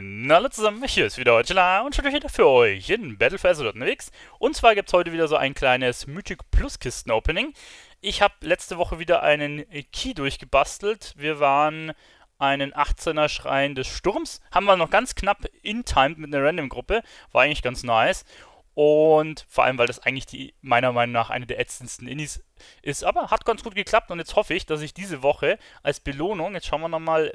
Na, hallo zusammen, hier ist wieder Hotela und schon wieder für euch in Battle for Azeroth unterwegs. Und zwar gibt es heute wieder so ein kleines Mythic Plus Kisten Opening. Ich habe letzte Woche wieder einen Key durchgebastelt. Wir waren einen 18er Schrein des Sturms. Haben wir noch ganz knapp in-timed mit einer Random-Gruppe. War eigentlich ganz nice. Und vor allem, weil das eigentlich die, meiner Meinung nach eine der ätzendsten Innis ist. Aber hat ganz gut geklappt und jetzt hoffe ich, dass ich diese Woche als Belohnung, jetzt schauen wir nochmal,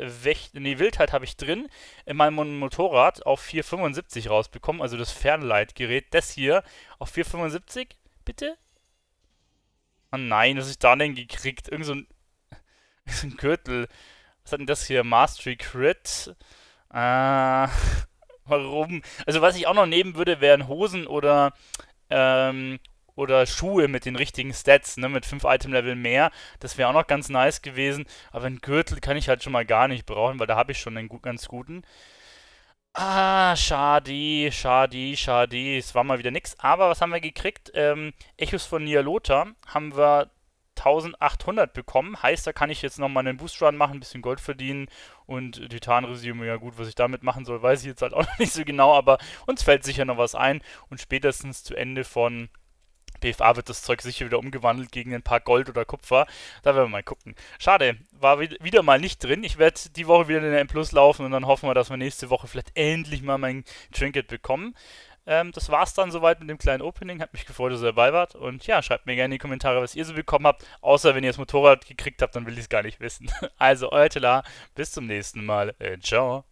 nee, Wildheit habe ich drin, in meinem Motorrad auf 475 rausbekomme. Also das Fernleitgerät, das hier auf 475, bitte? Oh nein, was ich da denn gekriegt? Irgend so ein, so ein Gürtel. Was hat denn das hier? Mastery Crit. Äh herum. Also was ich auch noch nehmen würde, wären Hosen oder ähm, oder Schuhe mit den richtigen Stats, ne, mit 5 Item-Level mehr. Das wäre auch noch ganz nice gewesen. Aber einen Gürtel kann ich halt schon mal gar nicht brauchen, weil da habe ich schon einen ganz guten. Ah, schade, schade, schade. Es war mal wieder nix. Aber was haben wir gekriegt? Ähm, Echos von Nialota haben wir 1800 bekommen. Heißt, da kann ich jetzt nochmal einen Boostrun machen, ein bisschen Gold verdienen und Titanresium, ja gut, was ich damit machen soll, weiß ich jetzt halt auch noch nicht so genau, aber uns fällt sicher noch was ein und spätestens zu Ende von PFA wird das Zeug sicher wieder umgewandelt gegen ein paar Gold oder Kupfer. Da werden wir mal gucken. Schade, war wieder mal nicht drin. Ich werde die Woche wieder in der M Plus laufen und dann hoffen wir, dass wir nächste Woche vielleicht endlich mal mein Trinket bekommen. Ähm, das war's dann soweit mit dem kleinen Opening. Hat mich gefreut, dass ihr dabei wart. Und ja, schreibt mir gerne in die Kommentare, was ihr so bekommen habt. Außer wenn ihr das Motorrad gekriegt habt, dann will ich es gar nicht wissen. Also, euer Tela, bis zum nächsten Mal. Äh, ciao.